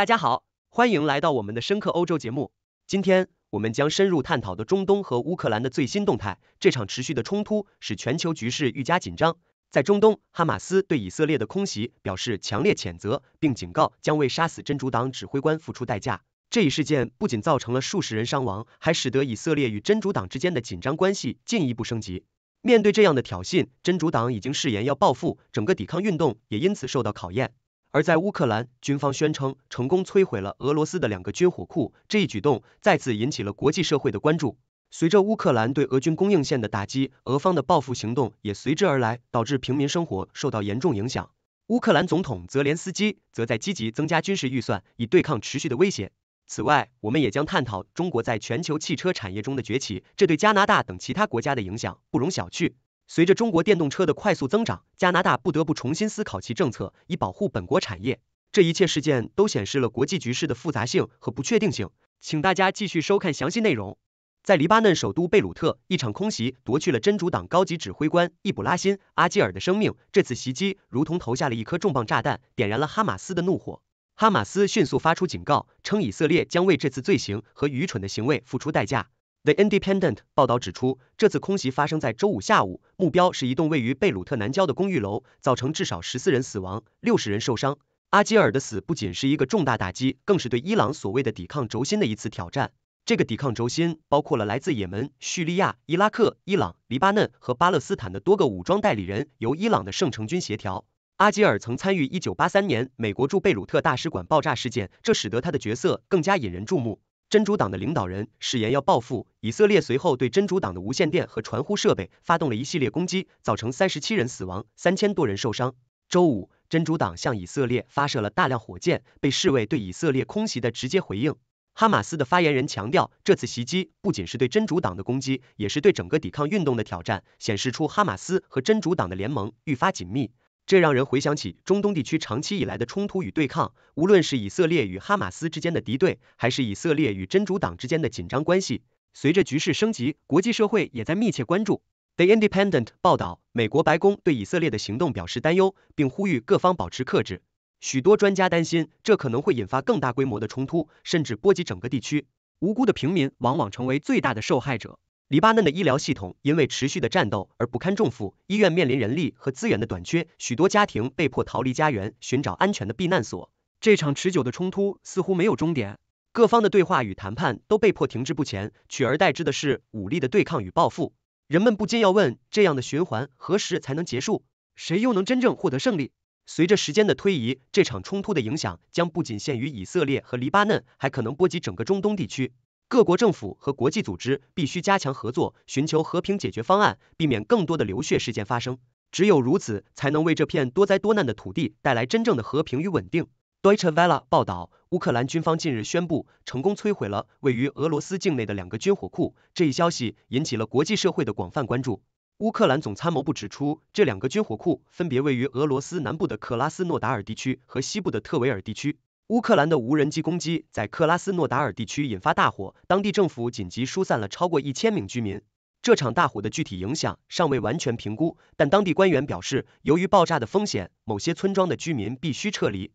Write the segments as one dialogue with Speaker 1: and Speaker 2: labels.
Speaker 1: 大家好，欢迎来到我们的深刻欧洲节目。今天我们将深入探讨的中东和乌克兰的最新动态。这场持续的冲突使全球局势愈加紧张。在中东，哈马斯对以色列的空袭表示强烈谴责，并警告将为杀死真主党指挥官付出代价。这一事件不仅造成了数十人伤亡，还使得以色列与真主党之间的紧张关系进一步升级。面对这样的挑衅，真主党已经誓言要报复，整个抵抗运动也因此受到考验。而在乌克兰，军方宣称成功摧毁了俄罗斯的两个军火库，这一举动再次引起了国际社会的关注。随着乌克兰对俄军供应线的打击，俄方的报复行动也随之而来，导致平民生活受到严重影响。乌克兰总统泽连斯基则在积极增加军事预算，以对抗持续的威胁。此外，我们也将探讨中国在全球汽车产业中的崛起，这对加拿大等其他国家的影响不容小觑。随着中国电动车的快速增长，加拿大不得不重新思考其政策以保护本国产业。这一切事件都显示了国际局势的复杂性和不确定性。请大家继续收看详细内容。在黎巴嫩首都贝鲁特，一场空袭夺去了真主党高级指挥官易卜拉欣·阿基尔的生命。这次袭击如同投下了一颗重磅炸弹，点燃了哈马斯的怒火。哈马斯迅速发出警告，称以色列将为这次罪行和愚蠢的行为付出代价。The Independent 报道指出，这次空袭发生在周五下午，目标是一栋位于贝鲁特南郊的公寓楼，造成至少十四人死亡，六十人受伤。阿基尔的死不仅是一个重大打击，更是对伊朗所谓的抵抗轴心的一次挑战。这个抵抗轴心包括了来自也门、叙利亚、伊拉克、伊朗、黎巴嫩和巴勒斯坦的多个武装代理人，由伊朗的圣城军协调。阿基尔曾参与一九八三年美国驻贝鲁特大使馆爆炸事件，这使得他的角色更加引人注目。真主党的领导人誓言要报复以色列，随后对真主党的无线电和传呼设备发动了一系列攻击，造成三十七人死亡，三千多人受伤。周五，真主党向以色列发射了大量火箭，被视为对以色列空袭的直接回应。哈马斯的发言人强调，这次袭击不仅是对真主党的攻击，也是对整个抵抗运动的挑战，显示出哈马斯和真主党的联盟愈发紧密。这让人回想起中东地区长期以来的冲突与对抗，无论是以色列与哈马斯之间的敌对，还是以色列与真主党之间的紧张关系。随着局势升级，国际社会也在密切关注。The Independent 报道，美国白宫对以色列的行动表示担忧，并呼吁各方保持克制。许多专家担心，这可能会引发更大规模的冲突，甚至波及整个地区。无辜的平民往往成为最大的受害者。黎巴嫩的医疗系统因为持续的战斗而不堪重负，医院面临人力和资源的短缺，许多家庭被迫逃离家园，寻找安全的避难所。这场持久的冲突似乎没有终点，各方的对话与谈判都被迫停滞不前，取而代之的是武力的对抗与报复。人们不禁要问，这样的循环何时才能结束？谁又能真正获得胜利？随着时间的推移，这场冲突的影响将不仅限于以色列和黎巴嫩，还可能波及整个中东地区。各国政府和国际组织必须加强合作，寻求和平解决方案，避免更多的流血事件发生。只有如此，才能为这片多灾多难的土地带来真正的和平与稳定。Dechavala 报道，乌克兰军方近日宣布成功摧毁了位于俄罗斯境内的两个军火库，这一消息引起了国际社会的广泛关注。乌克兰总参谋部指出，这两个军火库分别位于俄罗斯南部的克拉斯诺达尔地区和西部的特维尔地区。乌克兰的无人机攻击在克拉斯诺达尔地区引发大火，当地政府紧急疏散了超过一千名居民。这场大火的具体影响尚未完全评估，但当地官员表示，由于爆炸的风险，某些村庄的居民必须撤离。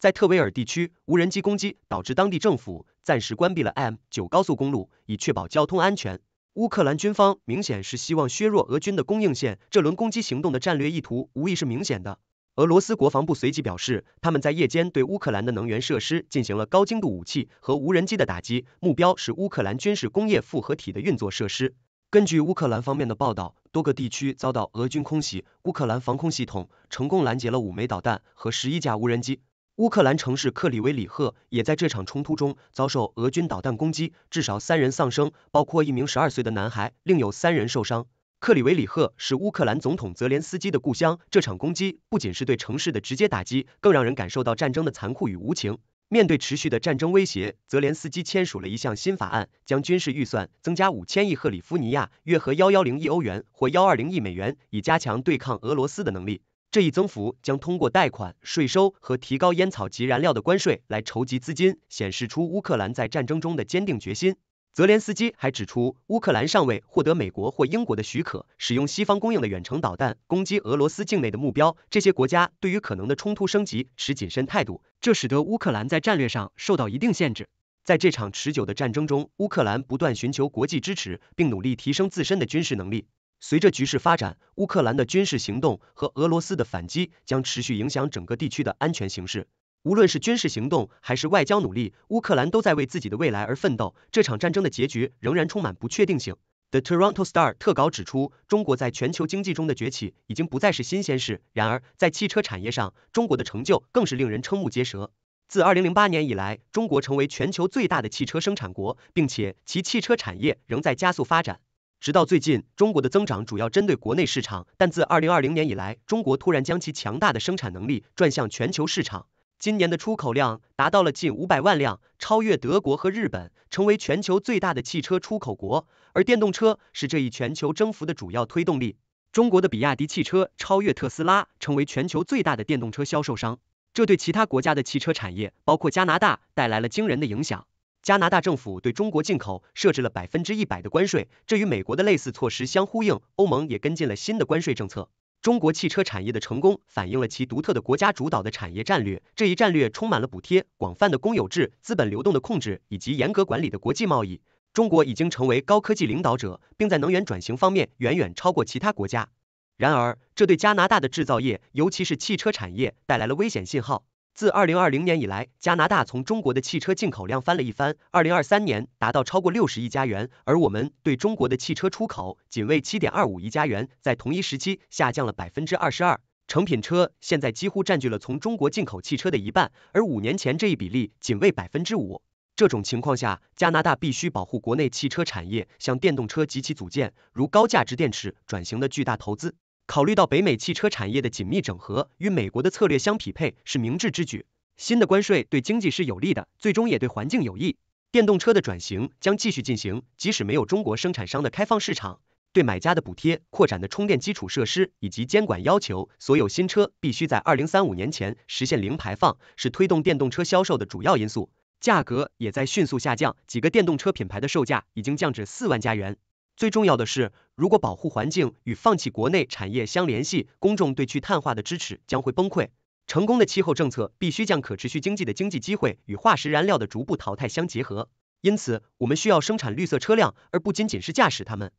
Speaker 1: 在特维尔地区，无人机攻击导致当地政府暂时关闭了 M 九高速公路，以确保交通安全。乌克兰军方明显是希望削弱俄军的供应线，这轮攻击行动的战略意图无疑是明显的。俄罗斯国防部随即表示，他们在夜间对乌克兰的能源设施进行了高精度武器和无人机的打击，目标是乌克兰军事工业复合体的运作设施。根据乌克兰方面的报道，多个地区遭到俄军空袭，乌克兰防空系统成功拦截了五枚导弹和十一架无人机。乌克兰城市克里维里赫也在这场冲突中遭受俄军导弹攻击，至少三人丧生，包括一名十二岁的男孩，另有三人受伤。克里维里赫是乌克兰总统泽连斯基的故乡。这场攻击不仅是对城市的直接打击，更让人感受到战争的残酷与无情。面对持续的战争威胁，泽连斯基签署了一项新法案，将军事预算增加五千亿赫里夫尼亚（约合幺幺零亿欧元或幺二零亿美元），以加强对抗俄罗斯的能力。这一增幅将通过贷款、税收和提高烟草及燃料的关税来筹集资金，显示出乌克兰在战争中的坚定决心。泽连斯基还指出，乌克兰尚未获得美国或英国的许可，使用西方供应的远程导弹攻击俄罗斯境内的目标。这些国家对于可能的冲突升级持谨慎态度，这使得乌克兰在战略上受到一定限制。在这场持久的战争中，乌克兰不断寻求国际支持，并努力提升自身的军事能力。随着局势发展，乌克兰的军事行动和俄罗斯的反击将持续影响整个地区的安全形势。无论是军事行动还是外交努力，乌克兰都在为自己的未来而奋斗。这场战争的结局仍然充满不确定性。The Toronto Star 特稿指出，中国在全球经济中的崛起已经不再是新鲜事。然而，在汽车产业上，中国的成就更是令人瞠目结舌。自二零零八年以来，中国成为全球最大的汽车生产国，并且其汽车产业仍在加速发展。直到最近，中国的增长主要针对国内市场，但自二零二零年以来，中国突然将其强大的生产能力转向全球市场。今年的出口量达到了近五百万辆，超越德国和日本，成为全球最大的汽车出口国。而电动车是这一全球征服的主要推动力。中国的比亚迪汽车超越特斯拉，成为全球最大的电动车销售商。这对其他国家的汽车产业，包括加拿大，带来了惊人的影响。加拿大政府对中国进口设置了百分之一百的关税，这与美国的类似措施相呼应。欧盟也跟进了新的关税政策。中国汽车产业的成功反映了其独特的国家主导的产业战略，这一战略充满了补贴、广泛的公有制、资本流动的控制以及严格管理的国际贸易。中国已经成为高科技领导者，并在能源转型方面远远超过其他国家。然而，这对加拿大的制造业，尤其是汽车产业，带来了危险信号。自二零二零年以来，加拿大从中国的汽车进口量翻了一番，二零二三年达到超过六十亿加元，而我们对中国的汽车出口仅为七点二五亿加元，在同一时期下降了百分之二十二。成品车现在几乎占据了从中国进口汽车的一半，而五年前这一比例仅为百分之五。这种情况下，加拿大必须保护国内汽车产业向电动车及其组件，如高价值电池，转型的巨大投资。考虑到北美汽车产业的紧密整合与美国的策略相匹配是明智之举，新的关税对经济是有利的，最终也对环境有益。电动车的转型将继续进行，即使没有中国生产商的开放市场、对买家的补贴、扩展的充电基础设施以及监管要求，所有新车必须在二零三五年前实现零排放是推动电动车销售的主要因素。价格也在迅速下降，几个电动车品牌的售价已经降至四万加元。最重要的是，如果保护环境与放弃国内产业相联系，公众对去碳化的支持将会崩溃。成功的气候政策必须将可持续经济的经济机会与化石燃料的逐步淘汰相结合。因此，我们需要生产绿色车辆，而不仅仅是驾驶它们。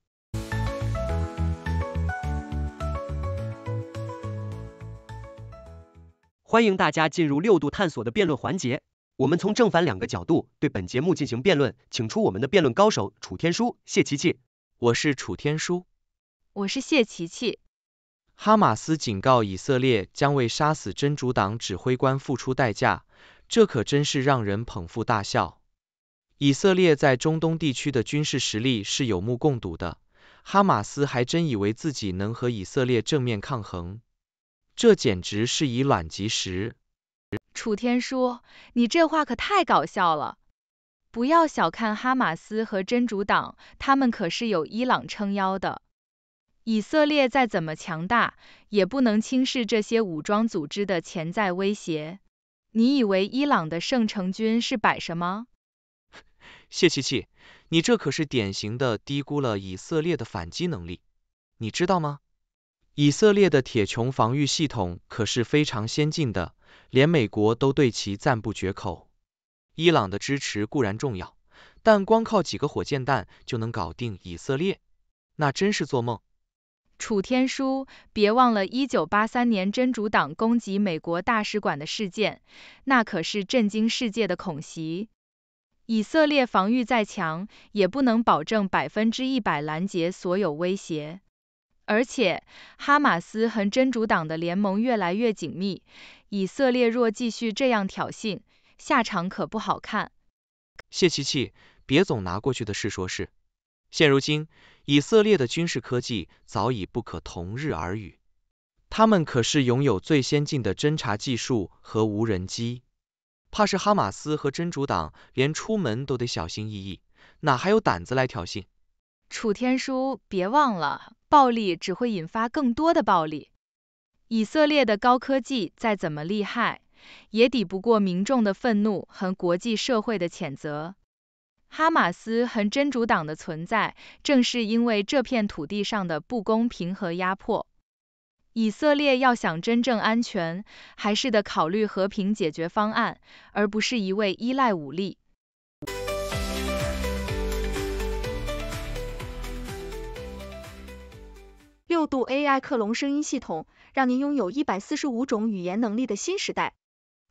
Speaker 1: 欢迎大家进入六度探索的辩论环节。我们从正反两个角度对本节目进行辩论，请出我们的辩论高手楚天舒、谢琪琪。我是楚天舒，我是谢琪琪。哈马斯警告以
Speaker 2: 色列将为杀死真主党指挥官付出代价，这可真是让人捧腹大笑。以色列在中东地区的军事实力是有目共睹的，哈马斯还真以为自己能和以色列正面抗衡，这简直是以卵击石。楚天舒，你这话可太
Speaker 3: 搞笑了。不要小看哈马斯和真主党，他们可是有伊朗撑腰的。以色列再怎么强大，也不能轻视这些武装组织的潜在威胁。你以为伊朗的圣城军是摆设吗？
Speaker 2: 谢琪琪，你这可是典型的低估了以色列的反击能力。你知道吗？以色列的铁穹防御系统可是非常先进的，连美国都对其赞不绝口。伊朗的支持固然重要，但光靠几个火箭弹就能搞定以色列，那真是做梦。
Speaker 3: 楚天舒，别忘了，一九八三年真主党攻击美国大使馆的事件，那可是震惊世界的恐袭。以色列防御再强，也不能保证百分之一百拦截所有威胁。而且，哈马斯和真主党的联盟越来越紧密，以色列若继续这样挑衅，下场可不
Speaker 2: 好看。谢琪琪，别总拿过去的事说事。现如今，以色列的军事科技早已不可同日而语，他们可是拥有最先进的侦察技术和无人机，怕是哈马斯和真主党连出门都得小心翼翼，哪还有胆子来挑衅？楚
Speaker 3: 天舒，别忘了，暴力只会引发更多的暴力。以色列的高科技再怎么厉害。也抵不过民众的愤怒和国际社会的谴责。哈马斯和真主党的存在，正是因为这片土地上的不公平和压迫。以色列要想真正安全，还是得考虑和平解决方案，而不是一味依赖武力。
Speaker 4: 六度 AI 克隆声音系统，让您拥有一百四十五种语言能力的新时代。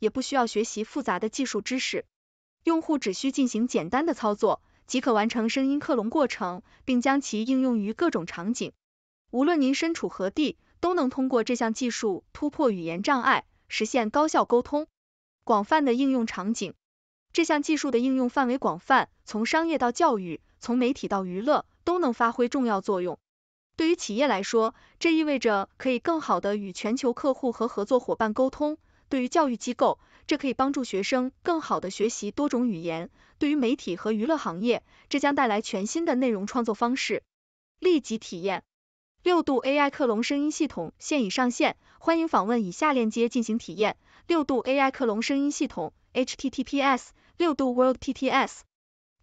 Speaker 4: 也不需要学习复杂的技术知识，用户只需进行简单的操作，即可完成声音克隆过程，并将其应用于各种场景。无论您身处何地，都能通过这项技术突破语言障碍，实现高效沟通。广泛的应用场景，这项技术的应用范围广泛，从商业到教育，从媒体到娱乐，都能发挥重要作用。对于企业来说，这意味着可以更好的与全球客户和合作伙伴沟通。对于教育机构，这可以帮助学生更好的学习多种语言；对于媒体和娱乐行业，这将带来全新的内容创作方式。立即体验六度 AI 克隆声音系统现已上线，欢迎访问以下链接进行体验：六度 AI 克隆声音系统 h t t p s 六度 w o r l d t t s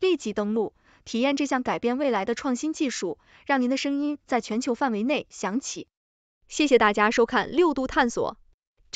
Speaker 4: 立即登录，体验这项改变未来的创新技术，让您的声音在全球范围内响起。谢谢大家收看六度探索。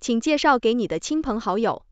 Speaker 4: 请介绍给你的亲朋好友。